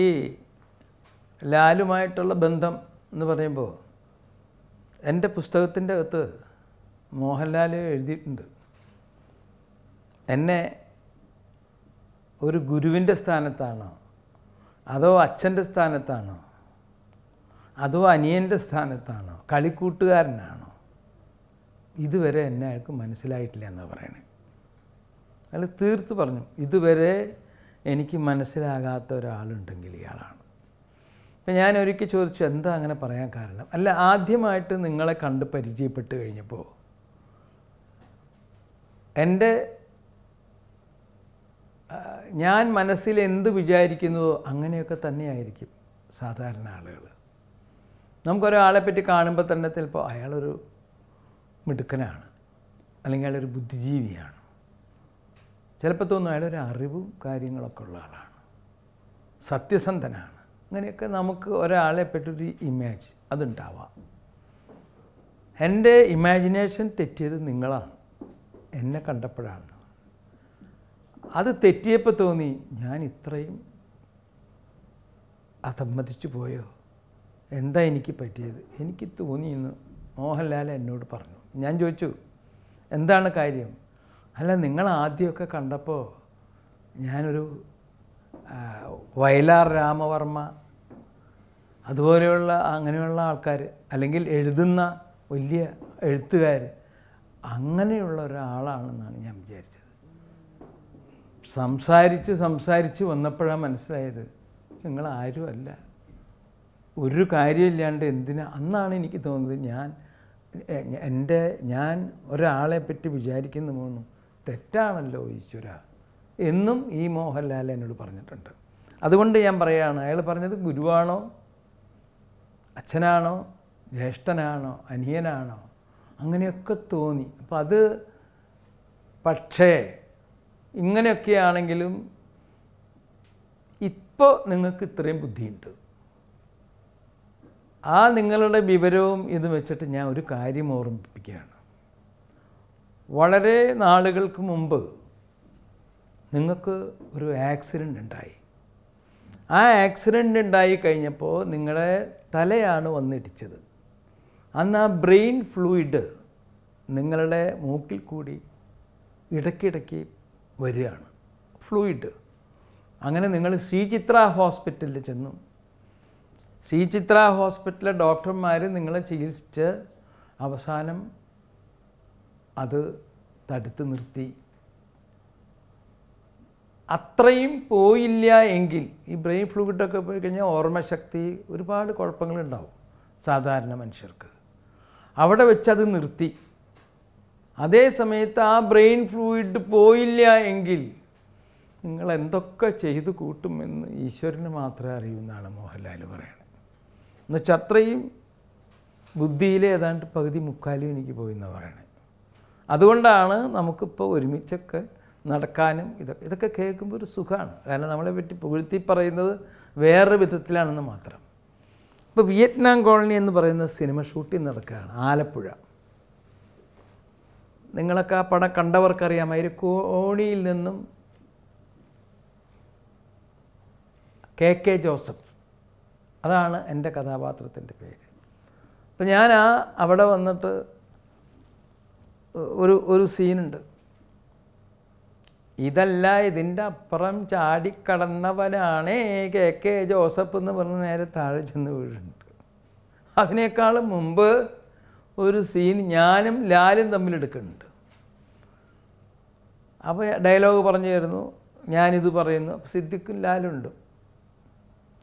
ഈ ലാലുമായിട്ടുള്ള ബന്ധം എന്ന് പറയുമ്പോൾ എൻ്റെ പുസ്തകത്തിൻ്റെ അകത്ത് മോഹൻലാൽ എഴുതിയിട്ടുണ്ട് എന്നെ ഒരു ഗുരുവിൻ്റെ സ്ഥാനത്താണോ അതോ അച്ഛൻ്റെ സ്ഥാനത്താണോ അതോ അനിയൻ്റെ സ്ഥാനത്താണോ കളിക്കൂട്ടുകാരനാണോ ഇതുവരെ എന്നെ അയാൾക്ക് മനസ്സിലായിട്ടില്ല എന്ന് പറയണേ അയാൾ തീർത്ത് പറഞ്ഞു ഇതുവരെ എനിക്ക് മനസ്സിലാകാത്ത ഒരാളുണ്ടെങ്കിൽ ഇയാളാണ് അപ്പം ഞാൻ ഒരിക്കൽ ചോദിച്ചു എന്താ അങ്ങനെ പറയാൻ കാരണം അല്ല ആദ്യമായിട്ട് നിങ്ങളെ കണ്ട് പരിചയപ്പെട്ട് കഴിഞ്ഞപ്പോൾ എൻ്റെ ഞാൻ മനസ്സിൽ എന്ത് വിചാരിക്കുന്നതോ അങ്ങനെയൊക്കെ തന്നെയായിരിക്കും സാധാരണ ആളുകൾ നമുക്കൊരാളെ പറ്റി കാണുമ്പോൾ തന്നെ ചിലപ്പോൾ അയാളൊരു മിടുക്കനാണ് അല്ലെങ്കിൽ അയാളൊരു ബുദ്ധിജീവിയാണ് ചിലപ്പോൾ തോന്നും ഒരു അറിവും കാര്യങ്ങളൊക്കെ ഉള്ള ആളാണ് സത്യസന്ധനാണ് അങ്ങനെയൊക്കെ നമുക്ക് ഒരാളെ പറ്റൊരു ഇമേജ് അതുണ്ടാവാം എൻ്റെ ഇമാജിനേഷൻ തെറ്റിയത് നിങ്ങളാണ് എന്നെ കണ്ടപ്പോഴാണ് അത് തെറ്റിയപ്പോൾ തോന്നി ഞാൻ ഇത്രയും അസമ്മതിച്ചു പോയോ എന്താ എനിക്ക് പറ്റിയത് എനിക്ക് തോന്നിയെന്ന് മോഹൻലാൽ എന്നോട് പറഞ്ഞു ഞാൻ ചോദിച്ചു എന്താണ് കാര്യം അല്ല നിങ്ങൾ ആദ്യമൊക്കെ കണ്ടപ്പോൾ ഞാനൊരു വയലാർ രാമവർമ്മ അതുപോലെയുള്ള അങ്ങനെയുള്ള ആൾക്കാർ അല്ലെങ്കിൽ എഴുതുന്ന വലിയ എഴുത്തുകാർ അങ്ങനെയുള്ള ഒരാളാണെന്നാണ് ഞാൻ വിചാരിച്ചത് സംസാരിച്ച് സംസാരിച്ച് വന്നപ്പോഴാണ് മനസ്സിലായത് നിങ്ങൾ ആരുമല്ല ഒരു കാര്യമില്ലാണ്ട് എന്തിനാ അന്നാണ് എനിക്ക് തോന്നുന്നത് ഞാൻ എൻ്റെ ഞാൻ ഒരാളെ പറ്റി വിചാരിക്കുന്നു പോകുന്നു തെറ്റാണല്ലോ ഈശ്വര എന്നും ഈ മോഹൻലാൽ എന്നോട് പറഞ്ഞിട്ടുണ്ട് അതുകൊണ്ട് ഞാൻ പറയുകയാണ് അയാൾ പറഞ്ഞത് ഗുരുവാണോ അച്ഛനാണോ ജ്യേഷ്ഠനാണോ അനിയനാണോ അങ്ങനെയൊക്കെ തോന്നി അപ്പം അത് പക്ഷേ ഇങ്ങനെയൊക്കെയാണെങ്കിലും ഇപ്പോൾ നിങ്ങൾക്ക് ഇത്രയും ബുദ്ധിയുണ്ട് ആ നിങ്ങളുടെ വിവരവും ഇതും വെച്ചിട്ട് ഞാൻ ഒരു കാര്യം ഓർമ്മിപ്പിക്കുകയാണ് വളരെ നാളുകൾക്ക് മുമ്പ് നിങ്ങൾക്ക് ഒരു ആക്സിഡൻ്റ് ഉണ്ടായി ആ ആക്സിഡൻ്റ് ഉണ്ടായി കഴിഞ്ഞപ്പോൾ നിങ്ങളെ തലയാണ് വന്നിടിച്ചത് അന്ന് ആ ബ്രെയിൻ ഫ്ലൂയിഡ് നിങ്ങളുടെ മൂക്കിൽ കൂടി ഇടയ്ക്കിടയ്ക്ക് വരികയാണ് ഫ്ലൂയിഡ് അങ്ങനെ നിങ്ങൾ ശ്രീചിത്ര ഹോസ്പിറ്റലിൽ ചെന്നു ശ്രീചിത്ര ഹോസ്പിറ്റലിലെ ഡോക്ടർമാർ നിങ്ങളെ ചികിത്സിച്ച് അവസാനം അത് തടുത്തു നിർത്തി അത്രയും പോയില്ല എങ്കിൽ ഈ ബ്രെയിൻ ഫ്ലൂയിഡൊക്കെ പോയി കഴിഞ്ഞാൽ ഓർമ്മശക്തി ഒരുപാട് കുഴപ്പങ്ങളുണ്ടാവും സാധാരണ മനുഷ്യർക്ക് അവിടെ വെച്ചത് നിർത്തി അതേ സമയത്ത് ആ ബ്രെയിൻ ഫ്ലൂയിഡ് പോയില്ല എങ്കിൽ നിങ്ങൾ എന്തൊക്കെ ചെയ്തു കൂട്ടുമെന്ന് ഈശ്വരന് മാത്രമേ അറിയുമെന്നാണ് മോഹൻലാൽ പറയുന്നത് എന്നുവെച്ചാൽ അത്രയും ബുദ്ധിയിൽ ഏതാണ്ട് പകുതി മുക്കാലും എനിക്ക് പോയി എന്നാണ് പറയണത് അതുകൊണ്ടാണ് നമുക്കിപ്പോൾ ഒരുമിച്ചൊക്കെ നടക്കാനും ഇതൊക്കെ ഇതൊക്കെ കേൾക്കുമ്പോൾ ഒരു സുഖമാണ് കാരണം നമ്മളെ പറ്റി പുകഴ്ത്തി പറയുന്നത് വേറെ വിധത്തിലാണെന്ന് മാത്രം ഇപ്പോൾ വിയറ്റ്നാം കോളനി എന്ന് പറയുന്ന സിനിമ ഷൂട്ടിംഗ് നടക്കുകയാണ് ആലപ്പുഴ നിങ്ങളൊക്കെ ആ പടം കണ്ടവർക്കറിയാം അതിൽ കോണിയിൽ നിന്നും കെ കെ ജോസഫ് അതാണ് എൻ്റെ കഥാപാത്രത്തിൻ്റെ പേര് അപ്പം ഞാൻ ആ അവിടെ വന്നിട്ട് ഒരു ഒരു സീനുണ്ട് ഇതല്ല ഇതിൻ്റെ അപ്പുറം ചാടിക്കടന്നവനാണ് കെ കെ ജോസഫ് എന്ന് പറഞ്ഞ് നേരെ താഴെ ചെന്ന് വീഴുന്നുണ്ട് അതിനേക്കാൾ മുമ്പ് ഒരു സീൻ ഞാനും ലാലും തമ്മിലെടുക്കുന്നുണ്ട് അപ്പോൾ ഡയലോഗ് പറഞ്ഞു തരുന്നു ഞാനിത് പറയുന്നു അപ്പോൾ സിദ്ദിഖും ഉണ്ട്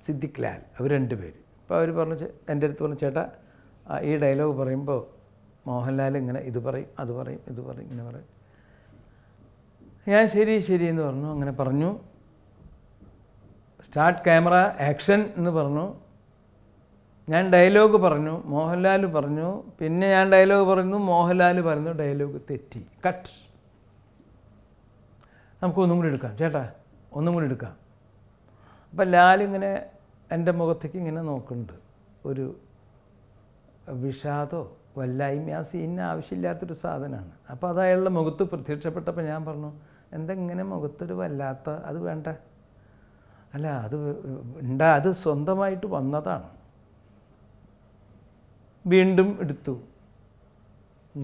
സിദ്ദിഖ് ലാൽ അവർ രണ്ട് പേര് അപ്പോൾ അവർ പറഞ്ഞു എൻ്റെ അടുത്ത് പറഞ്ഞു ചേട്ടാ ഈ ഡയലോഗ് പറയുമ്പോൾ മോഹൻലാൽ ഇങ്ങനെ ഇത് പറയും അത് പറയും ഇത് പറയും ഇങ്ങനെ പറയും ഞാൻ ശരി ശരി എന്ന് പറഞ്ഞു അങ്ങനെ പറഞ്ഞു സ്റ്റാർട്ട് ക്യാമറ ആക്ഷൻ എന്ന് പറഞ്ഞു ഞാൻ ഡയലോഗ് പറഞ്ഞു മോഹൻലാൽ പറഞ്ഞു പിന്നെ ഞാൻ ഡയലോഗ് പറഞ്ഞു മോഹൻലാൽ പറഞ്ഞു ഡയലോഗ് തെറ്റി കട്ട് നമുക്ക് ഒന്നും കൂടി എടുക്കാം ചേട്ടാ ഒന്നും കൂടി എടുക്കാം അപ്പം ലാലിങ്ങനെ എൻ്റെ മുഖത്തേക്ക് ഇങ്ങനെ നോക്കുന്നുണ്ട് ഒരു വിഷാദോ വല്ലായ്മ ആ സീനിന് ആവശ്യമില്ലാത്തൊരു സാധനമാണ് അപ്പോൾ അത് അയാളുടെ മുഖത്ത് പ്രത്യക്ഷപ്പെട്ടപ്പോൾ ഞാൻ പറഞ്ഞു എന്തെങ്ങനെ മുഖത്തൊരു വല്ലാത്ത അത് വേണ്ട അല്ല അത് ഉണ്ടാ അത് സ്വന്തമായിട്ട് വന്നതാണ് വീണ്ടും എടുത്തു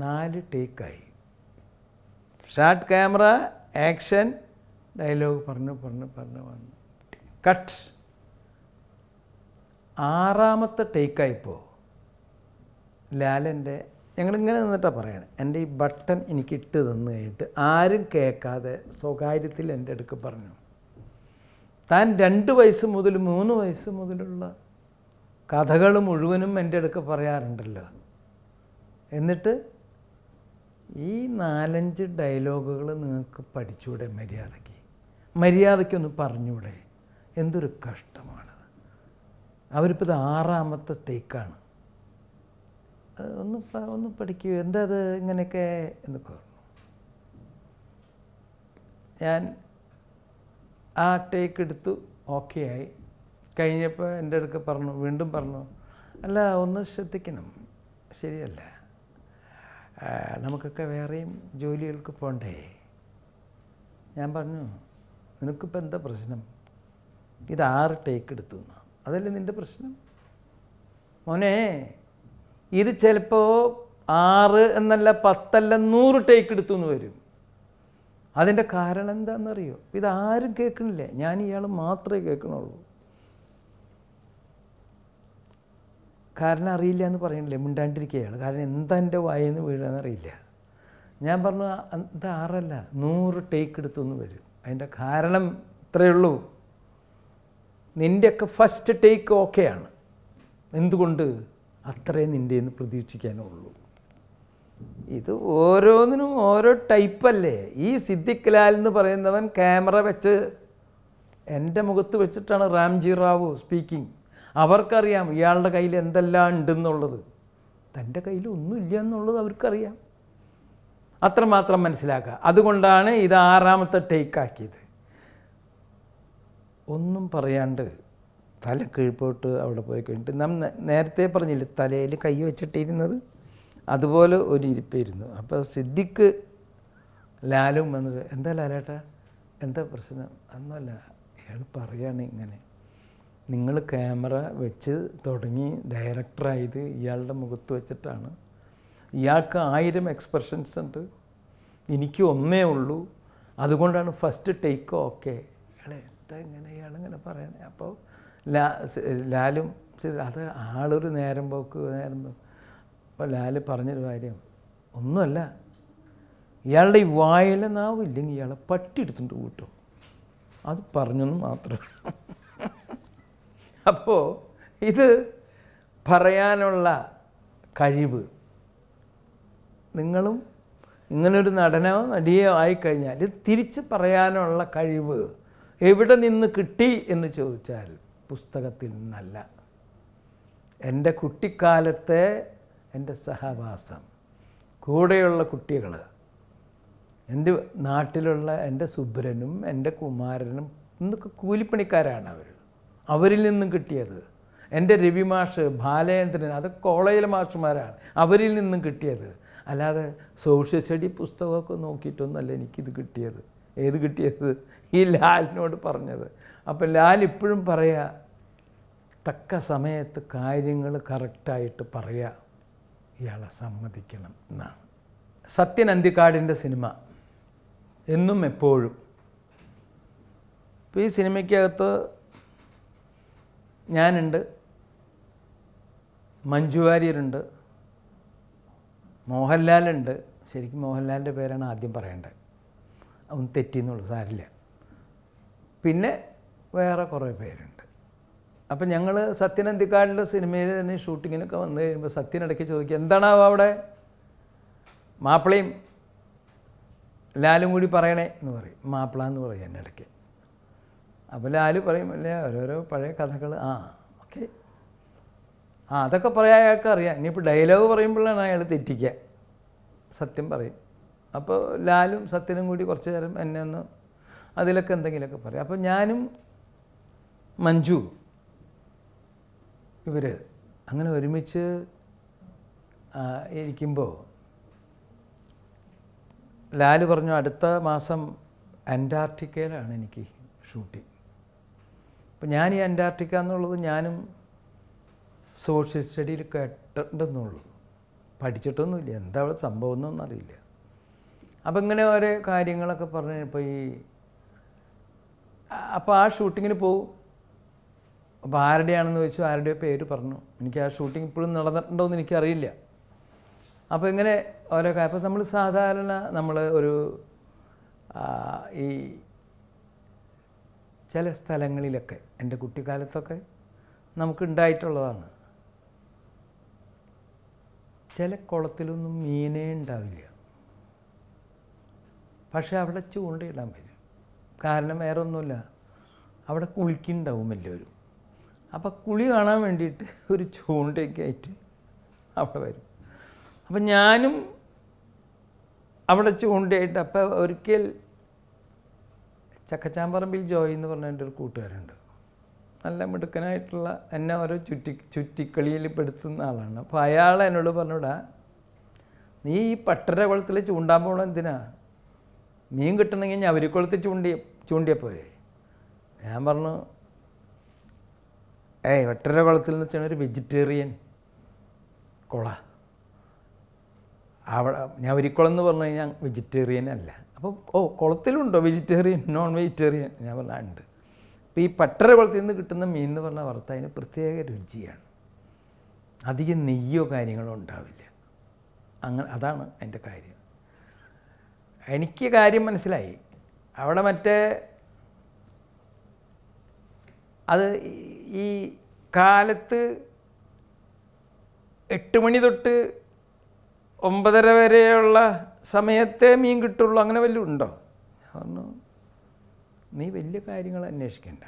നാല് ടേക്കായി ഷാർട്ട് ക്യാമറ ആക്ഷൻ ഡയലോഗ് പറഞ്ഞു പറഞ്ഞു പറഞ്ഞു പറഞ്ഞു കട്ട് ആറാമത്തെ ടേക്കായിപ്പോൾ ലാലൻ്റെ ഞങ്ങളിങ്ങനെ നിന്നിട്ടാണ് പറയുന്നത് എൻ്റെ ഈ ബട്ടൺ എനിക്ക് ഇട്ട് തന്നു കഴിഞ്ഞിട്ട് ആരും കേൾക്കാതെ സ്വകാര്യത്തിൽ എൻ്റെ അടുക്ക് പറഞ്ഞു താൻ രണ്ട് വയസ്സ് മുതൽ മൂന്ന് വയസ്സ് മുതലുള്ള കഥകൾ മുഴുവനും എൻ്റെ അടുക്ക് പറയാറുണ്ടല്ലോ എന്നിട്ട് ഈ നാലഞ്ച് ഡയലോഗുകൾ നിങ്ങൾക്ക് പഠിച്ചൂടെ മര്യാദയ്ക്ക് മര്യാദയ്ക്കൊന്ന് പറഞ്ഞൂടെ എന്തൊരു കഷ്ടമാണ് അവരിപ്പോൾ ഇത് ആറാമത്തെ ടേക്കാണ് ഒന്ന് ഒന്ന് പഠിക്കൂ എന്താ അത് ഇങ്ങനെയൊക്കെ എന്ന് പറഞ്ഞു ഞാൻ ആ ടേക്ക് എടുത്തു ഓക്കെ ആയി കഴിഞ്ഞപ്പോൾ എൻ്റെ അടുക്ക പറഞ്ഞു വീണ്ടും പറഞ്ഞു അല്ല ഒന്ന് ശ്രദ്ധിക്കണം ശരിയല്ല നമുക്കൊക്കെ വേറെയും ജോലികൾക്ക് പോകണ്ടേ ഞാൻ പറഞ്ഞു നിനക്കിപ്പോൾ എന്താ പ്രശ്നം ഇത് ആറ് ടേക്ക് എടുത്തു അതല്ലേ നിൻ്റെ പ്രശ്നം മോനെ ഇത് ചിലപ്പോൾ ആറ് എന്നല്ല പത്തല്ല നൂറ് ടേക്ക് എടുത്തു എന്ന് വരും അതിൻ്റെ കാരണം എന്താണെന്നറിയോ ഇതാരും കേൾക്കണില്ല ഞാൻ ഇയാൾ മാത്രമേ കേൾക്കണുള്ളൂ കാരണം അറിയില്ല എന്ന് പറയണില്ലേ മിണ്ടാണ്ടിരിക്കുകയാണ് കാരണം എന്താ എൻ്റെ വായെന്ന് അറിയില്ല ഞാൻ പറഞ്ഞു ഇത് ആറല്ല നൂറ് ടേക്ക് എന്ന് വരും അതിൻ്റെ കാരണം ഇത്രയേ ഉള്ളൂ നിൻ്റെയൊക്കെ ഫസ്റ്റ് ടേക്ക് ഓക്കെയാണ് എന്തുകൊണ്ട് അത്രേ നിൻ്റെ എന്ന് പ്രതീക്ഷിക്കാനുള്ളൂ ഇത് ഓരോന്നിനും ഓരോ ടൈപ്പല്ലേ ഈ സിദ്ദിഖ് ലാൽ എന്ന് പറയുന്നവൻ ക്യാമറ വെച്ച് എൻ്റെ മുഖത്ത് വെച്ചിട്ടാണ് റാംജി റാവു സ്പീക്കിംഗ് അവർക്കറിയാം ഇയാളുടെ കയ്യിൽ എന്തെല്ലാം ഉണ്ടെന്നുള്ളത് തൻ്റെ കയ്യിൽ ഒന്നുമില്ല എന്നുള്ളത് അവർക്കറിയാം അത്രമാത്രം മനസ്സിലാക്കുക അതുകൊണ്ടാണ് ഇത് ആറാമത്തെ ടേക്കാക്കിയത് ഒന്നും പറയാണ്ട് തല കീഴ്പോട്ട് അവിടെ പോയി കഴിഞ്ഞിട്ട് നാം നേരത്തെ പറഞ്ഞില്ല തലയിൽ കൈ വെച്ചിട്ടിരുന്നത് അതുപോലെ ഒരു ഇരിപ്പായിരുന്നു അപ്പോൾ സിദ്ദിഖ് ലാലും വന്നത് എന്താ ലാലേട്ട എന്താ പ്രശ്നം അന്നല്ല അയാൾ പറയാണ് ഇങ്ങനെ നിങ്ങൾ ക്യാമറ വെച്ച് തുടങ്ങി ഡയറക്ടറായത് ഇയാളുടെ മുഖത്ത് വെച്ചിട്ടാണ് ഇയാൾക്ക് ആയിരം എക്സ്പ്രഷൻസ് ഉണ്ട് എനിക്ക് ഒന്നേ ഉള്ളൂ അതുകൊണ്ടാണ് ഫസ്റ്റ് ടേക്ക് ഓക്കെ ഇയാളെ എന്താ ഇങ്ങനെ ഇയാളിങ്ങനെ പറയണേ അപ്പോൾ ലാ ലാലും അത് ആളൊരു നേരം പോക്ക് നേരം അപ്പോൾ ലാല് പറഞ്ഞൊരു കാര്യം ഒന്നുമല്ല ഇയാളുടെ ഈ വായിലെ നാവ് ഇല്ലെങ്കിൽ ഇയാളെ പട്ടിയെടുത്തുകൊണ്ട് കൂട്ടും അത് പറഞ്ഞെന്ന് മാത്രം അപ്പോൾ ഇത് പറയാനുള്ള കഴിവ് നിങ്ങളും ഇങ്ങനൊരു നടനോ നടിയോ ആയിക്കഴിഞ്ഞാൽ തിരിച്ച് പറയാനുള്ള കഴിവ് എവിടെ നിന്ന് കിട്ടി എന്ന് ചോദിച്ചാൽ പുസ്തകത്തിൽ നിന്നല്ല എൻ്റെ കുട്ടിക്കാലത്തെ എൻ്റെ സഹവാസം കൂടെയുള്ള കുട്ടികൾ എൻ്റെ നാട്ടിലുള്ള എൻ്റെ സുബ്രനും എൻ്റെ കുമാരനും എന്നൊക്കെ കൂലിപ്പണിക്കാരാണ് അവർ അവരിൽ നിന്നും കിട്ടിയത് എൻ്റെ രവിമാഷ് ബാലേന്ദ്രൻ അതൊക്കെ കോളേജിലെ മാഷുമാരാണ് അവരിൽ നിന്നും കിട്ടിയത് അല്ലാതെ സോഷ്യൽ സ്റ്റഡി പുസ്തകമൊക്കെ നോക്കിയിട്ടൊന്നുമല്ല എനിക്കിത് കിട്ടിയത് ഏത് കിട്ടിയത് ഈ ലാലിനോട് പറഞ്ഞത് അപ്പം ലാൽ ഇപ്പോഴും പറയുക തക്ക സമയത്ത് കാര്യങ്ങൾ കറക്റ്റായിട്ട് പറയുക ഇയാളെ സമ്മതിക്കണം എന്നാണ് സത്യൻ അന്തിക്കാടിൻ്റെ സിനിമ എന്നും എപ്പോഴും ഇപ്പോൾ ഈ സിനിമയ്ക്കകത്ത് ഞാനുണ്ട് മഞ്ജു വാര്യരുണ്ട് മോഹൻലാലുണ്ട് ശരിക്കും മോഹൻലാലിൻ്റെ പേരാണ് ആദ്യം പറയേണ്ടത് അവൻ തെറ്റിയെന്നുള്ളൂ സാരില്ല പിന്നെ വേറെ കുറേ പേരുണ്ട് അപ്പം ഞങ്ങൾ സത്യൻ അന്തിക്കാടിൻ്റെ സിനിമയിൽ തന്നെ ഷൂട്ടിങ്ങിനൊക്കെ വന്നു കഴിയുമ്പോൾ സത്യൻ ഇടയ്ക്ക് ചോദിക്കുക എന്താണാവോ അവിടെ മാപ്പിളയും ലാലും കൂടി പറയണേ എന്ന് പറയും മാപ്പിള എന്ന് പറയും എന്നെ ഇടയ്ക്ക് അപ്പോൾ ലാല് പറയും അല്ലേ ഓരോരോ പഴയ കഥകൾ ആ ഓക്കെ ആ അതൊക്കെ പറയാൻ അയാൾക്ക് അറിയാം ഇനിയിപ്പോൾ ഡയലോഗ് പറയുമ്പോഴാണ് അയാൾ തെറ്റിക്കുക സത്യം പറയും അപ്പോൾ ലാലും സത്യനും കൂടി കുറച്ച് നേരം എന്നെ ഒന്ന് അതിലൊക്കെ എന്തെങ്കിലുമൊക്കെ പറയും അപ്പോൾ ഞാനും മഞ്ജു ഇവർ അങ്ങനെ ഒരുമിച്ച് ഇരിക്കുമ്പോൾ ലാല് പറഞ്ഞു അടുത്ത മാസം അന്റാർട്ടിക്കയിലാണ് എനിക്ക് ഷൂട്ടിംഗ് അപ്പം ഞാൻ ഈ അന്റാർട്ടിക്ക എന്നുള്ളത് ഞാനും സോഷ്യൽ സ്റ്റഡിയിൽ കേട്ടിട്ടുണ്ടെന്നുള്ളൂ പഠിച്ചിട്ടൊന്നുമില്ല എന്താ അവിടെ സംഭവം എന്നൊന്നും അറിയില്ല അപ്പം ഇങ്ങനെ ഓരോ കാര്യങ്ങളൊക്കെ പറഞ്ഞു ഈ അപ്പോൾ ആ ഷൂട്ടിങ്ങിന് പോകും അപ്പോൾ ആരുടെയാണെന്ന് ചോദിച്ചു ആരുടെയോ പേര് പറഞ്ഞു എനിക്ക് ആ ഷൂട്ടിംഗ് ഇപ്പോഴും നടന്നിട്ടുണ്ടോയെന്ന് എനിക്കറിയില്ല അപ്പോൾ ഇങ്ങനെ ഓരോ അപ്പോൾ നമ്മൾ സാധാരണ നമ്മൾ ഒരു ഈ ചില സ്ഥലങ്ങളിലൊക്കെ എൻ്റെ കുട്ടിക്കാലത്തൊക്കെ നമുക്കുണ്ടായിട്ടുള്ളതാണ് ചില കുളത്തിലൊന്നും മീനേ ഉണ്ടാവില്ല പക്ഷേ അവിടെ ചൂണ്ടയിടാൻ പറ്റും കാരണം വേറെ ഒന്നുമില്ല അവിടെ കുളിക്കുന്നുണ്ടാവും എല്ലാവരും അപ്പോൾ കുളി കാണാൻ വേണ്ടിയിട്ട് ഒരു ചൂണ്ടയൊക്കെ ആയിട്ട് അവിടെ വരും അപ്പം ഞാനും അവിടെ ചൂണ്ടയായിട്ട് അപ്പോൾ ഒരിക്കൽ ചക്കച്ചാമ്പറമ്പിൽ ജോയി എന്ന് പറഞ്ഞ എൻ്റെ ഒരു കൂട്ടുകാരുണ്ട് നല്ല മിടുക്കനായിട്ടുള്ള എന്നെ ഓരോ ചുറ്റി ചുറ്റിക്കളിയിൽ പെടുത്തുന്ന ആളാണ് അപ്പോൾ അയാൾ എന്നോട് പറഞ്ഞൂടാ നീ ഈ പട്ടര കുളത്തിൽ ചൂണ്ടാൻ പോകണം എന്തിനാ മീൻ കിട്ടണമെങ്കിൽ ഞാൻ അവരിക്കുളത്തിൽ ചൂണ്ടിയ ചൂണ്ടിയപ്പോരെ ഞാൻ പറഞ്ഞു ഏയ് വെട്ടര കുളത്തിൽ എന്ന് വെച്ചാൽ ഒരു വെജിറ്റേറിയൻ കുള അവിടെ ഞാൻ ഒരിക്കുളം എന്ന് പറഞ്ഞു കഴിഞ്ഞാൽ വെജിറ്റേറിയൻ അല്ല അപ്പോൾ ഓ കുളത്തിലുണ്ടോ വെജിറ്റേറിയൻ നോൺ വെജിറ്റേറിയൻ ഞാൻ പറഞ്ഞാൽ ഉണ്ട് അപ്പോൾ ഈ പട്ടര കുളത്തിൽ നിന്ന് കിട്ടുന്ന മീൻ എന്ന് പറഞ്ഞാൽ വറുത്ത അതിന് പ്രത്യേക രുചിയാണ് അധികം നെയ്യോ കാര്യങ്ങളോ ഉണ്ടാവില്ല അങ്ങനെ അതാണ് അതിൻ്റെ കാര്യം എനിക്ക് കാര്യം മനസ്സിലായി അവിടെ മറ്റേ അത് ഈ കാലത്ത് എട്ട് മണി തൊട്ട് ഒമ്പതര വരെയുള്ള സമയത്തെ മീൻ കിട്ടുള്ളൂ അങ്ങനെ വല്ലതും ഉണ്ടോ പറഞ്ഞു നീ വലിയ കാര്യങ്ങൾ അന്വേഷിക്കേണ്ട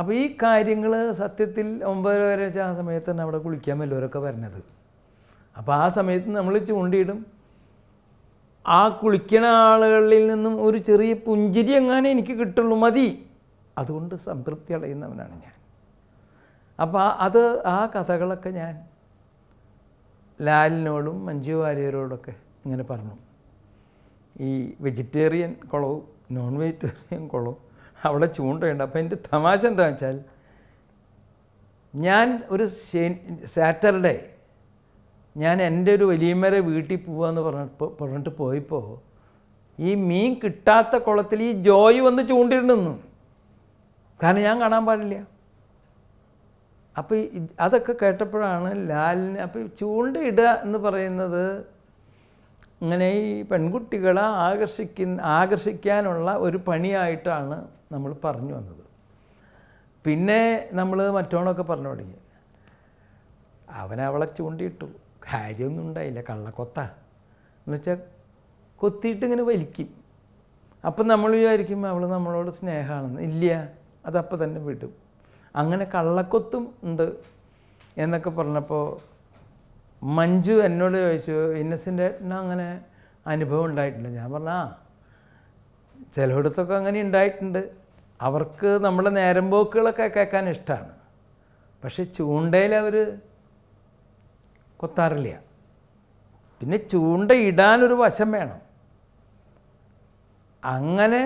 അപ്പോൾ ഈ കാര്യങ്ങൾ സത്യത്തിൽ ഒമ്പതര വരെ വെച്ച ആ സമയത്ത് തന്നെ അവിടെ കുളിക്കാൻ വല്ലവരൊക്കെ വരണത് അപ്പോൾ ആ സമയത്ത് നമ്മൾ ചൂണ്ടിയിടും ആ കുളിക്കണ ആളുകളിൽ നിന്നും ഒരു ചെറിയ പുഞ്ചിരി എങ്ങാനും എനിക്ക് കിട്ടുള്ളൂ മതി അതുകൊണ്ട് സംതൃപ്തി അടയുന്നവനാണ് ഞാൻ അപ്പോൾ അത് ആ കഥകളൊക്കെ ഞാൻ ലാലിനോടും മഞ്ജു വാര്യരോടൊക്കെ ഇങ്ങനെ പറഞ്ഞു ഈ വെജിറ്റേറിയൻ കുളവും നോൺ വെജിറ്റേറിയൻ കുളവും അവിടെ ചൂണ്ടയുണ്ട് അപ്പോൾ എൻ്റെ തമാശ എന്താ വെച്ചാൽ ഞാൻ ഒരു സാറ്റർഡേ ഞാൻ എൻ്റെ ഒരു വലിയമ്മരെ വീട്ടിൽ പോവാന്ന് പറഞ്ഞപ്പോൾ പറഞ്ഞിട്ട് പോയപ്പോൾ ഈ മീൻ കിട്ടാത്ത കുളത്തിൽ ഈ ജോയ് വന്ന് ചൂണ്ടിടുന്നു കാരണം ഞാൻ കാണാൻ പാടില്ല അപ്പോൾ അതൊക്കെ കേട്ടപ്പോഴാണ് ലാലിന് അപ്പോൾ ചൂണ്ടയിടുക എന്ന് പറയുന്നത് ഇങ്ങനെ ഈ പെൺകുട്ടികളെ ആകർഷിക്കുന്ന ആകർഷിക്കാനുള്ള ഒരു പണിയായിട്ടാണ് നമ്മൾ പറഞ്ഞു വന്നത് പിന്നെ നമ്മൾ മറ്റോണൊക്കെ പറഞ്ഞു തുടങ്ങി അവനവളെ ചൂണ്ടിയിട്ടു കാര്യമൊന്നും ഉണ്ടായില്ല കള്ളക്കൊത്ത എന്ന് വെച്ചാൽ കൊത്തിയിട്ടിങ്ങനെ ഇങ്ങനെ വലിക്കും അപ്പം നമ്മൾ വിചാരിക്കും അവൾ നമ്മളോട് സ്നേഹമാണെന്ന് ഇല്ല അതപ്പോൾ തന്നെ വിടും അങ്ങനെ കള്ളക്കൊത്തും ഉണ്ട് എന്നൊക്കെ പറഞ്ഞപ്പോൾ മഞ്ജു എന്നോട് ചോദിച്ചു ഇന്നസിൻ്റെ അങ്ങനെ അനുഭവം ഉണ്ടായിട്ടില്ല ഞാൻ പറഞ്ഞ ആ ചിലയിടത്തൊക്കെ അങ്ങനെ ഉണ്ടായിട്ടുണ്ട് അവർക്ക് നമ്മുടെ പോക്കുകളൊക്കെ കേൾക്കാൻ ഇഷ്ടമാണ് പക്ഷെ ചൂണ്ടയിൽ അവർ കൊത്താറില്ല പിന്നെ ചൂണ്ട ഇടാനൊരു വശം വേണം അങ്ങനെ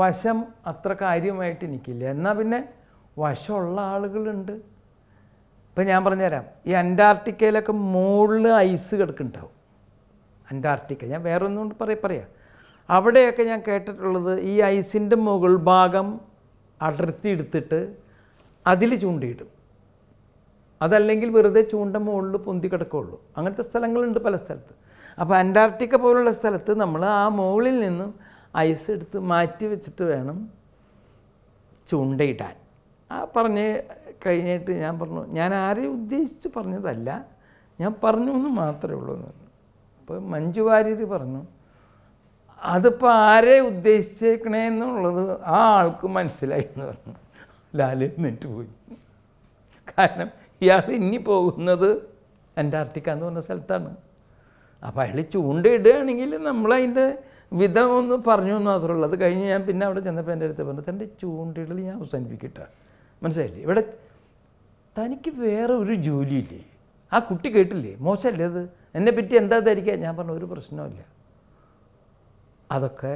വശം അത്ര കാര്യമായിട്ട് എനിക്കില്ല എന്നാൽ പിന്നെ വശമുള്ള ആളുകളുണ്ട് ഇപ്പം ഞാൻ പറഞ്ഞുതരാം ഈ അന്റാർട്ടിക്കയിലൊക്കെ മുകളിൽ ഐസ് കിടക്കുന്നുണ്ടാവും അന്റാർട്ടിക്ക ഞാൻ വേറെ ഒന്നും കൊണ്ട് പറയാം പറയാം അവിടെയൊക്കെ ഞാൻ കേട്ടിട്ടുള്ളത് ഈ ഐസിൻ്റെ മുകൾ ഭാഗം അടർത്തി എടുത്തിട്ട് അതിൽ ചൂണ്ടിയിടും അതല്ലെങ്കിൽ വെറുതെ ചൂണ്ട മുകളിൽ പൊന്തി കിടക്കുകയുള്ളൂ അങ്ങനത്തെ സ്ഥലങ്ങളുണ്ട് പല സ്ഥലത്ത് അപ്പോൾ അന്റാർട്ടിക്ക പോലുള്ള സ്ഥലത്ത് നമ്മൾ ആ മുകളിൽ നിന്നും ഐസ് എടുത്ത് മാറ്റി വെച്ചിട്ട് വേണം ചൂണ്ടയിടാൻ ആ പറഞ്ഞ് കഴിഞ്ഞിട്ട് ഞാൻ പറഞ്ഞു ഞാൻ ആരെയും ഉദ്ദേശിച്ച് പറഞ്ഞതല്ല ഞാൻ പറഞ്ഞു എന്ന് മാത്രമേ ഉള്ളൂ എന്ന് പറഞ്ഞു അപ്പോൾ മഞ്ജു വാര്യർ പറഞ്ഞു അതിപ്പോൾ ആരെ ഉദ്ദേശിച്ചേക്കണേ എന്നുള്ളത് ആ ആൾക്ക് മനസ്സിലായി എന്ന് പറഞ്ഞു ലാല് നിന്നിട്ട് പോയി കാരണം ഇയാൾ ഇനി പോകുന്നത് അന്റാർട്ടിക്ക എന്ന് പറഞ്ഞ സ്ഥലത്താണ് അപ്പോൾ അയാൾ ചൂണ്ടയിടുകയാണെങ്കിൽ നമ്മൾ വിധം ഒന്ന് പറഞ്ഞു എന്ന് ഉള്ളൂ അത് കഴിഞ്ഞ് ഞാൻ പിന്നെ അവിടെ ചെന്നപ്പോൾ എൻ്റെ അടുത്ത് പറഞ്ഞു തൻ്റെ ചൂണ്ടിടൽ ഞാൻ അവസാനിപ്പിക്കട്ടെ മനസ്സിലായില്ലേ ഇവിടെ തനിക്ക് വേറെ ഒരു ജോലിയില്ലേ ആ കുട്ടി കേട്ടില്ലേ മോശമല്ലേ അത് എന്നെ പറ്റി എന്താ ധരിക്കുക ഞാൻ പറഞ്ഞു ഒരു പ്രശ്നമില്ല അതൊക്കെ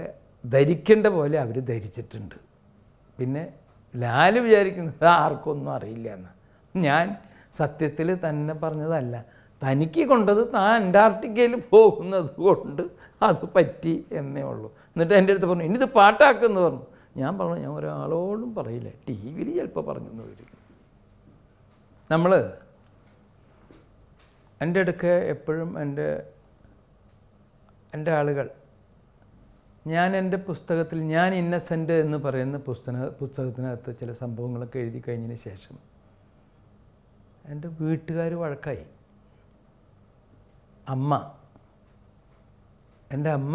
ധരിക്കേണ്ട പോലെ അവർ ധരിച്ചിട്ടുണ്ട് പിന്നെ ലാൽ വിചാരിക്കുന്നത് ആർക്കൊന്നും അറിയില്ല എന്ന് ഞാൻ സത്യത്തിൽ തന്നെ പറഞ്ഞതല്ല തനിക്ക് കൊണ്ടത് താൻ അന്റാർട്ടിക്കയിൽ പോകുന്നത് കൊണ്ട് അത് പറ്റി എന്നേ ഉള്ളൂ എന്നിട്ട് എൻ്റെ അടുത്ത് പറഞ്ഞു ഇനിയിത് പാട്ടാക്കുമെന്ന് പറഞ്ഞു ഞാൻ പറഞ്ഞു ഞാൻ ഒരാളോടും പറയില്ല ടി വിയിൽ ചിലപ്പോൾ പറഞ്ഞു എന്ന് വരും നമ്മൾ എൻ്റെ അടുക്ക എപ്പോഴും എൻ്റെ എൻ്റെ ആളുകൾ ഞാൻ എൻ്റെ പുസ്തകത്തിൽ ഞാൻ ഇന്നസെൻ്റ് എന്ന് പറയുന്ന പുസ്തക പുസ്തകത്തിനകത്ത് ചില സംഭവങ്ങളൊക്കെ എഴുതി കഴിഞ്ഞതിന് ശേഷം എൻ്റെ വീട്ടുകാർ വഴക്കായി അമ്മ എൻ്റെ അമ്മ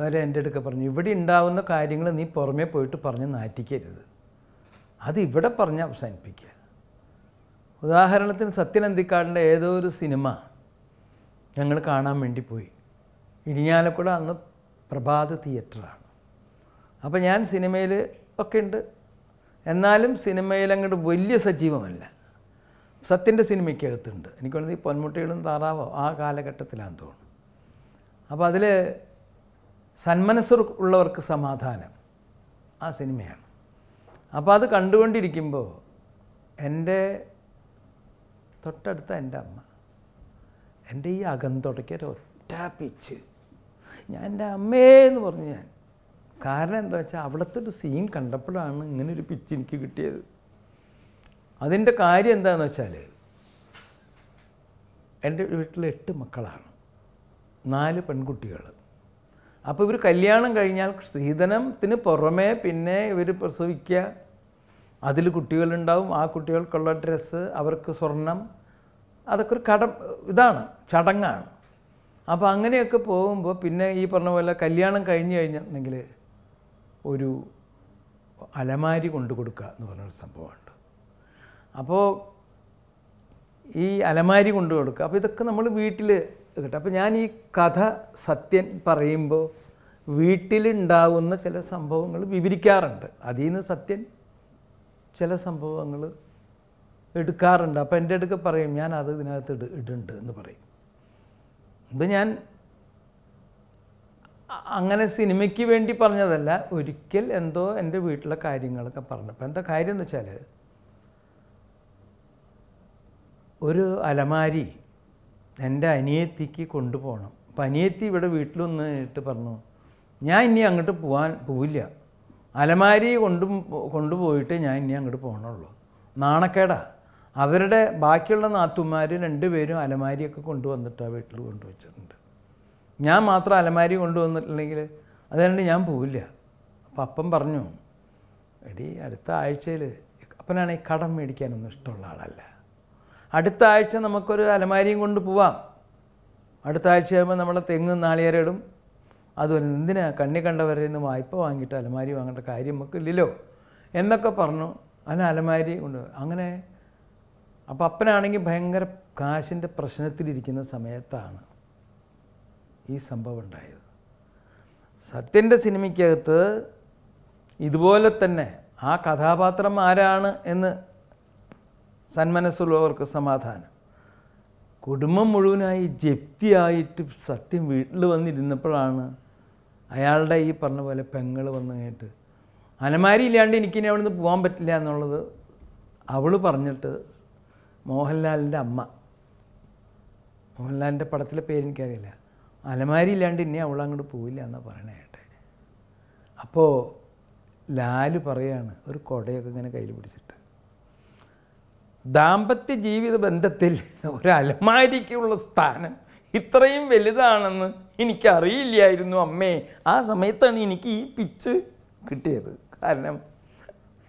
വരെ എൻ്റെ അടുക്ക പറഞ്ഞു ഇവിടെ ഉണ്ടാവുന്ന കാര്യങ്ങൾ നീ പുറമേ പോയിട്ട് പറഞ്ഞ് നാറ്റിക്കരുത് അത് ഇവിടെ പറഞ്ഞ് അവസാനിപ്പിക്കുക ഉദാഹരണത്തിന് സത്യനന്തിക്കാടിൻ്റെ ഏതോ ഒരു സിനിമ ഞങ്ങൾ കാണാൻ വേണ്ടി പോയി ഇടിഞ്ഞാലക്കുട അന്ന് പ്രഭാത തിയേറ്ററാണ് അപ്പോൾ ഞാൻ സിനിമയിൽ ഒക്കെ ഉണ്ട് എന്നാലും സിനിമയിൽ അങ്ങോട്ട് വലിയ സജീവമല്ല സത്യൻ്റെ സിനിമയ്ക്കകത്തുണ്ട് എനിക്ക് ഈ പൊന്മുട്ടികളും താറാവോ ആ കാലഘട്ടത്തിലാണെന്ന് തോന്നുന്നു അപ്പോൾ അതിൽ സന്മനസ്സർ ഉള്ളവർക്ക് സമാധാനം ആ സിനിമയാണ് അപ്പോൾ അത് കണ്ടുകൊണ്ടിരിക്കുമ്പോൾ എൻ്റെ തൊട്ടടുത്ത എൻ്റെ അമ്മ എൻ്റെ ഈ അകന്തൊടയ്ക്കൊരു ഒറ്റ പിച്ച് ഞാൻ എൻ്റെ അമ്മേ എന്ന് പറഞ്ഞു ഞാൻ കാരണം എന്താ വെച്ചാൽ അവിടുത്തെ ഒരു സീൻ കണ്ടപ്പോഴാണ് ഇങ്ങനൊരു പിച്ച് എനിക്ക് കിട്ടിയത് അതിൻ്റെ കാര്യം എന്താണെന്ന് വെച്ചാൽ എൻ്റെ വീട്ടിൽ എട്ട് മക്കളാണ് നാല് പെൺകുട്ടികൾ അപ്പോൾ ഇവർ കല്യാണം കഴിഞ്ഞാൽ സ്ത്രീധനത്തിന് പുറമേ പിന്നെ ഇവർ പ്രസവിക്കുക അതിൽ കുട്ടികളുണ്ടാവും ആ കുട്ടികൾക്കുള്ള ഡ്രസ്സ് അവർക്ക് സ്വർണം അതൊക്കെ ഒരു കടം ഇതാണ് ചടങ്ങാണ് അപ്പോൾ അങ്ങനെയൊക്കെ പോകുമ്പോൾ പിന്നെ ഈ പറഞ്ഞ പോലെ കല്യാണം കഴിഞ്ഞ് കഴിഞ്ഞിട്ടുണ്ടെങ്കിൽ ഒരു അലമാരി കൊണ്ടു കൊടുക്കുക എന്ന് പറഞ്ഞൊരു സംഭവമാണ് അപ്പോൾ ഈ അലമാരി കൊണ്ടു കൊടുക്കുക അപ്പോൾ ഇതൊക്കെ നമ്മൾ വീട്ടിൽ കിട്ടും അപ്പോൾ ഞാൻ ഈ കഥ സത്യൻ പറയുമ്പോൾ വീട്ടിലുണ്ടാവുന്ന ചില സംഭവങ്ങൾ വിവരിക്കാറുണ്ട് അതിൽ നിന്ന് സത്യൻ ചില സംഭവങ്ങൾ എടുക്കാറുണ്ട് അപ്പോൾ എൻ്റെ അടുക്ക പറയും ഞാൻ അത് ഇതിനകത്ത് ഇട ഇടുന്നുണ്ട് എന്ന് പറയും ഇപ്പം ഞാൻ അങ്ങനെ സിനിമയ്ക്ക് വേണ്ടി പറഞ്ഞതല്ല ഒരിക്കൽ എന്തോ എൻ്റെ വീട്ടിലെ കാര്യങ്ങളൊക്കെ അപ്പോൾ എന്താ കാര്യം എന്ന് വെച്ചാൽ ഒരു അലമാരി എൻ്റെ അനിയത്തിക്ക് കൊണ്ടുപോകണം അപ്പം അനിയത്തി ഇവിടെ വീട്ടിലൊന്ന് ഇട്ട് പറഞ്ഞു ഞാൻ ഇനി അങ്ങോട്ട് പോകാൻ പോവില്ല അലമാരി കൊണ്ടും കൊണ്ടുപോയിട്ട് ഞാൻ ഇനി അങ്ങോട്ട് പോകണുള്ളൂ നാണക്കേടാ അവരുടെ ബാക്കിയുള്ള നാത്തുമാർ രണ്ടുപേരും അലമാരിയൊക്കെ കൊണ്ടുവന്നിട്ട് ആ വീട്ടിൽ കൊണ്ടുവച്ചിട്ടുണ്ട് ഞാൻ മാത്രം അലമാരി കൊണ്ടുവന്നിട്ടുണ്ടെങ്കിൽ അതുകൊണ്ട് ഞാൻ പോവില്ല അപ്പം അപ്പം പറഞ്ഞു എടി അടുത്ത ആഴ്ചയിൽ അപ്പനാണെങ്കിൽ കടം മേടിക്കാനൊന്നും ഇഷ്ടമുള്ള ആളല്ല അടുത്ത ആഴ്ച നമുക്കൊരു അലമാരിയും കൊണ്ട് പോവാം അടുത്ത ആഴ്ച ആകുമ്പോൾ നമ്മളെ തെങ്ങ് നാളികേരടും അതുപോലെ എന്തിനാ കണ്ണി കണ്ടവരിൽ നിന്ന് വായ്പ വാങ്ങിയിട്ട് അലമാരി വാങ്ങേണ്ട കാര്യം നമുക്കില്ലല്ലോ എന്നൊക്കെ പറഞ്ഞു അല്ല അലമാരി കൊണ്ട് അങ്ങനെ അപ്പം അപ്പനാണെങ്കിൽ ഭയങ്കര കാശിൻ്റെ പ്രശ്നത്തിലിരിക്കുന്ന സമയത്താണ് ഈ സംഭവം ഉണ്ടായത് സത്യൻ്റെ സിനിമയ്ക്കകത്ത് ഇതുപോലെ തന്നെ ആ കഥാപാത്രം ആരാണ് എന്ന് സന്മനസ്സുള്ളവർക്ക് സമാധാനം കുടുംബം മുഴുവനായി ജപ്തിയായിട്ട് സത്യം വീട്ടിൽ വന്നിരുന്നപ്പോഴാണ് അയാളുടെ ഈ പറഞ്ഞ പോലെ പെങ്ങൾ വന്നു കേട്ട് അലമാരി ഇല്ലാണ്ട് എനിക്കിനി നിന്ന് പോകാൻ പറ്റില്ല എന്നുള്ളത് അവൾ പറഞ്ഞിട്ട് മോഹൻലാലിൻ്റെ അമ്മ മോഹൻലാലിൻ്റെ പടത്തിലെ പേരെനിക്കറിയില്ല അലമാരി ഇല്ലാണ്ട് ഇനി അവൾ അങ്ങോട്ട് പോയില്ല എന്നാണ് പറയണേ കേട്ടെ അപ്പോൾ ലാല് പറയാണ് ഒരു കൊടയൊക്കെ ഇങ്ങനെ കയ്യിൽ പിടിച്ചിട്ട് ദാമ്പത്യ ജീവിത ബന്ധത്തിൽ ഒരു അലമാരിക്കുള്ള സ്ഥാനം ഇത്രയും വലുതാണെന്ന് എനിക്കറിയില്ലായിരുന്നു അമ്മേ ആ സമയത്താണ് എനിക്ക് ഈ പിച്ച് കിട്ടിയത് കാരണം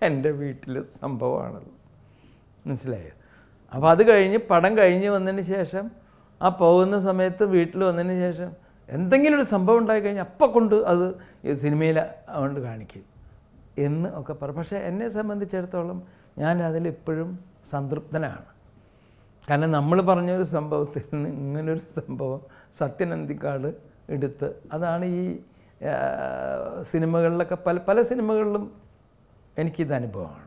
എൻ്റെ വീട്ടിൽ സംഭവമാണല്ലോ മനസ്സിലായോ അപ്പോൾ അത് കഴിഞ്ഞ് പടം കഴിഞ്ഞ് വന്നതിന് ശേഷം ആ പോകുന്ന സമയത്ത് വീട്ടിൽ വന്നതിന് ശേഷം എന്തെങ്കിലും ഒരു സംഭവം ഉണ്ടായിക്കഴിഞ്ഞാൽ അപ്പം കൊണ്ട് അത് സിനിമയിൽ അതുകൊണ്ട് കാണിക്കും എന്ന് ഒക്കെ പറയും പക്ഷേ എന്നെ സംബന്ധിച്ചിടത്തോളം ഞാൻ അതിലിപ്പോഴും സംതൃപ്തനാണ് കാരണം നമ്മൾ പറഞ്ഞൊരു സംഭവത്തിൽ നിന്ന് ഇങ്ങനൊരു സംഭവം സത്യനന്ദിക്കാട് എടുത്ത് അതാണ് ഈ സിനിമകളിലൊക്കെ പല പല സിനിമകളിലും എനിക്കിത് അനുഭവമാണ്